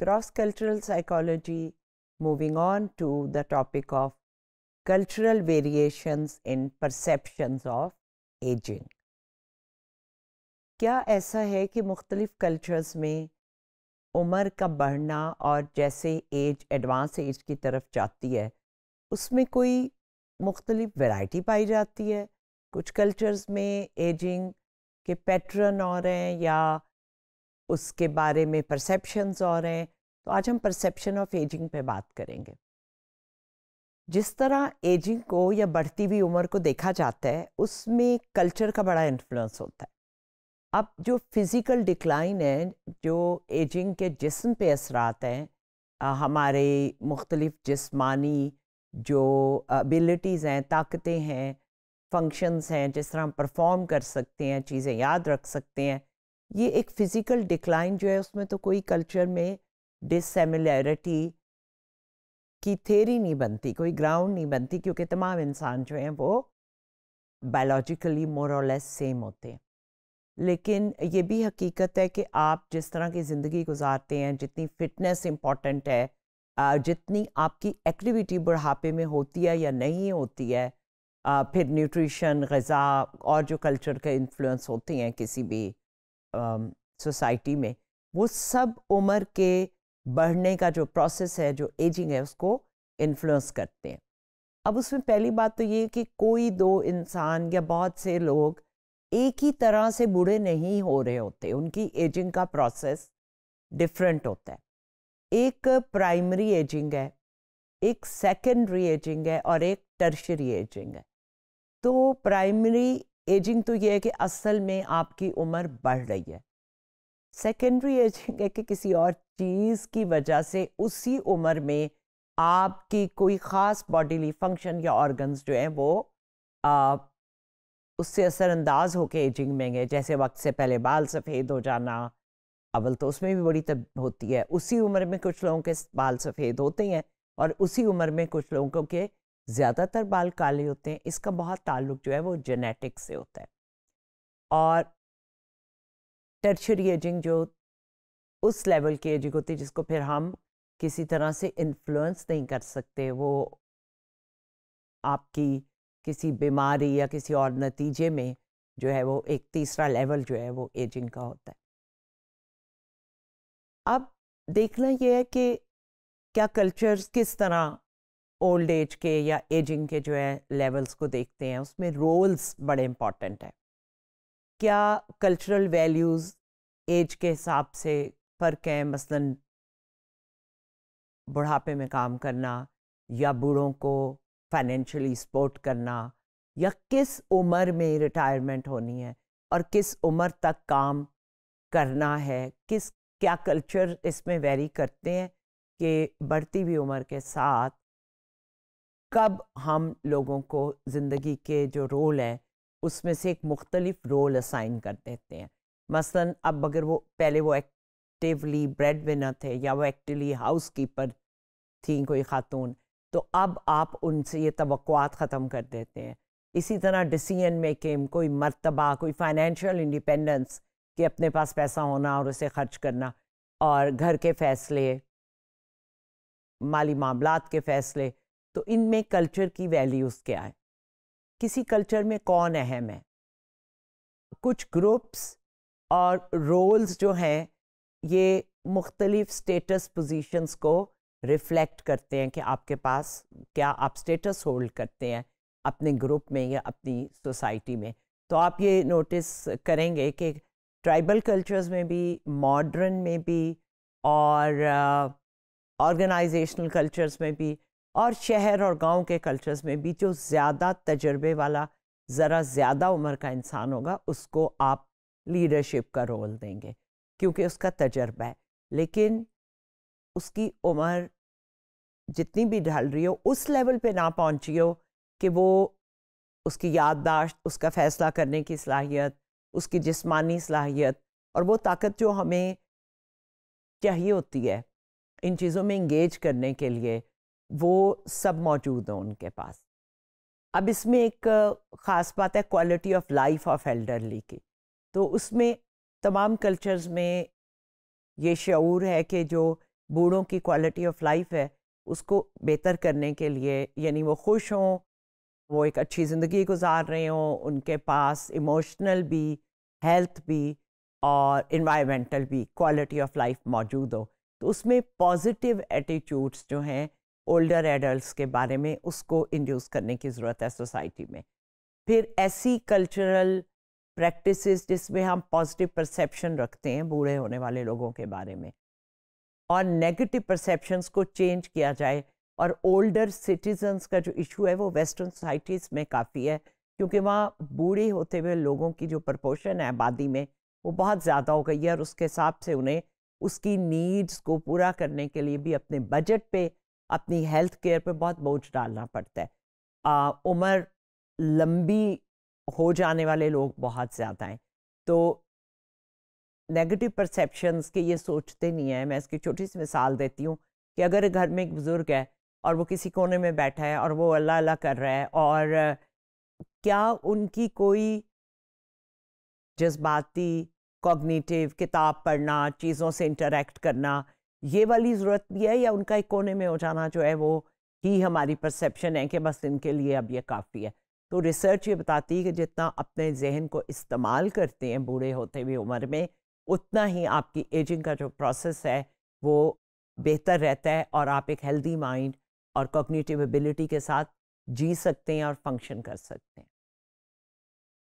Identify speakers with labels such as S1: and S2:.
S1: cross cultural psychology, moving on to the topic of cultural variations in perceptions of aging. क्या ऐसा है कि मुख्तलिफ कल्चर्स में उम्र का बढ़ना और जैसे एज एडवांस एज की तरफ जाती है उसमें कोई मुख्तलिफ वैरायटी पाई जाती है कुछ कल्चर्स में एजिंग के पैटर्न और हैं या उसके बारे में परसेप्शंस और हैं तो आज हम परसेप्शन ऑफ एजिंग पे बात करेंगे जिस तरह एजिंग को या बढ़ती हुई उम्र को देखा जाता है उसमें कल्चर का बड़ा इन्फ्लुएंस होता है अब जो फिज़िकल डिक्लाइन है जो एजिंग के जिस्म पे असरात हैं हमारे मुख्तलिफ़ जिस्मानी जो अबिलिटीज़ हैं ताकतें हैं फंक्शंस हैं जिस तरह हम परफॉर्म कर सकते हैं चीज़ें याद रख सकते हैं ये एक फिज़िकल डिक्लाइन जो है उसमें तो कोई कल्चर में डिसमिलैरिटी की थेरी नहीं बनती कोई ग्राउंड नहीं बनती क्योंकि तमाम इंसान जो हैं वो बायोलॉजिकली मोर और लेस सेम होते हैं लेकिन ये भी हकीकत है कि आप जिस तरह की ज़िंदगी गुजारते हैं जितनी फिटनेस इम्पॉर्टेंट है जितनी आपकी एक्टिविटी बुढ़ापे में होती है या नहीं होती है फिर न्यूट्रिशन गज़ा और जो कल्चर के इन्फ्लुएंस होते हैं किसी भी सोसाइटी um, में वो सब उम्र के बढ़ने का जो प्रोसेस है जो एजिंग है उसको इन्फ्लुएंस करते हैं अब उसमें पहली बात तो ये कि कोई दो इंसान या बहुत से लोग एक ही तरह से बूढ़े नहीं हो रहे होते उनकी एजिंग का प्रोसेस डिफरेंट होता है एक प्राइमरी एजिंग है एक सेकेंडरी एजिंग है और एक टर्शरी एजिंग है तो प्राइमरी एजिंग तो ये है कि असल में आपकी उम्र बढ़ रही है सेकेंडरी एजिंग है कि किसी और चीज़ की वजह से उसी उम्र में आपकी कोई ख़ास बॉडीली फंक्शन या ऑर्गन्स जो हैं वो आप उससे असरअंदाज होकर एजिंग में गए जैसे वक्त से पहले बाल सफ़ेद हो जाना अवल तो उसमें भी बड़ी तब होती है उसी उम्र में कुछ लोगों के बाल सफ़ेद होते हैं और उसी उम्र में कुछ लोगों के ज़्यादातर बाल काले होते हैं इसका बहुत ताल्लुक जो है वो जेनेटिक्स से होता है और टर्शरी एजिंग जो उस लेवल की एजिंग होती है जिसको फिर हम किसी तरह से इन्फ्लुएंस नहीं कर सकते वो आपकी किसी बीमारी या किसी और नतीजे में जो है वो एक तीसरा लेवल जो है वो एजिंग का होता है अब देखना ये है कि क्या कल्चर्स किस तरह ओल्ड एज के या एजिंग के जो है लेवल्स को देखते हैं उसमें रोल्स बड़े इम्पॉर्टेंट हैं क्या कल्चरल वैल्यूज़ एज के हिसाब से फ़र्क है मसलन बुढ़ापे में काम करना या बूढ़ों को फाइनेंशियली सपोर्ट करना या किस उम्र में रिटायरमेंट होनी है और किस उम्र तक काम करना है किस क्या कल्चर इसमें वेरी करते हैं कि बढ़ती हुई उम्र के साथ कब हम लोगों को ज़िंदगी के जो रोल हैं उसमें से एक मुख्तलिफ रोल असाइन कर देते हैं मसलन अब अगर वो पहले वो एक्टिवली ब्रेड विनर थे या वो एक्टिवली हाउस कीपर थी कोई खातून तो अब आप उनसे ये तवक़ात ख़त्म कर देते हैं इसी तरह डिसीजन मेकिंग कोई मरतबा कोई फाइनेंशियल इंडिपेंडेंस कि अपने पास पैसा होना और उसे खर्च करना और घर के फ़ैसले माली मामला के फ़ैसले तो इनमें कल्चर की वैल्यूज़ क्या है किसी कल्चर में कौन अहम है कुछ ग्रुप्स और रोल्स जो हैं ये मुख्तलिफ स्टेटस पोजीशंस को रिफ्लेक्ट करते हैं कि आपके पास क्या आप स्टेटस होल्ड करते हैं अपने ग्रुप में या अपनी सोसाइटी में तो आप ये नोटिस करेंगे कि ट्राइबल कल्चर्स में भी मॉडर्न में भी और ऑर्गेनाइजेशनल uh, कल्चर्स में भी और शहर और गांव के कल्चर्स में भी जो ज़्यादा तजर्बे वाला ज़रा ज़्यादा उम्र का इंसान होगा उसको आप लीडरशिप का रोल देंगे क्योंकि उसका तजर्बा है लेकिन उसकी उम्र जितनी भी ढल रही हो उस लेवल पे ना पहुंची हो कि वो उसकी याददाश्त उसका फ़ैसला करने की सलाहियत उसकी जिस्मानी सलाहियत और वो ताकत जो हमें चाहिए होती है इन चीज़ों में इंगेज करने के लिए वो सब मौजूद हैं उनके पास अब इसमें एक ख़ास बात है quality of life of elderly की तो उसमें तमाम कल्चर्स में ये शूर है कि जो बूढ़ों की क्वालिटी ऑफ लाइफ है उसको बेहतर करने के लिए यानी वो खुश हों वो एक अच्छी ज़िंदगी गुजार रहे हों उनके पास इमोशनल भी हेल्थ भी और इन्वायरमेंटल भी क्वालिटी ऑफ लाइफ मौजूद हो तो उसमें पॉजिटिव एटीट्यूड्स जो हैं ओल्डर एडल्ट के बारे में उसको इंड्यूस करने की ज़रूरत है सोसाइटी में फिर ऐसी कल्चरल प्रैक्टिसेस जिसमें हम पॉजिटिव परसेप्शन रखते हैं बूढ़े होने वाले लोगों के बारे में और नेगेटिव परसेप्शंस को चेंज किया जाए और ओल्डर सिटीजन्स का जो इशू है वो वेस्टर्न सोसाइटीज़ में काफ़ी है क्योंकि वहाँ बूढ़े होते हुए लोगों की जो प्रपोर्शन है आबादी में वो बहुत ज़्यादा हो गई है और उसके हिसाब से उन्हें उसकी नीड्स को पूरा करने के लिए भी अपने बजट पे अपनी हेल्थ केयर पर बहुत बोझ डालना पड़ता है उम्र लंबी हो जाने वाले लोग बहुत ज़्यादा हैं तो नेगेटिव परसेप्शंस के ये सोचते नहीं हैं मैं इसकी छोटी सी मिसाल देती हूँ कि अगर घर में एक बुज़ुर्ग है और वो किसी कोने में बैठा है और वो अल्लाह अल्लाह कर रहा है और क्या उनकी कोई जज्बाती कॉग्निटिव किताब पढ़ना चीज़ों से इंटरेक्ट करना ये वाली ज़रूरत भी है या उनका एक कोने में हो जाना जो है वो ही हमारी परसेप्शन है कि बस इनके लिए अब ये काफ़ी है तो रिसर्च ये बताती है कि जितना अपने जहन को इस्तेमाल करते हैं बूढ़े होते हुए उम्र में उतना ही आपकी एजिंग का जो प्रोसेस है वो बेहतर रहता है और आप एक हेल्दी माइंड और कॉग्निटिव एबिलिटी के साथ जी सकते हैं और फंक्शन कर सकते हैं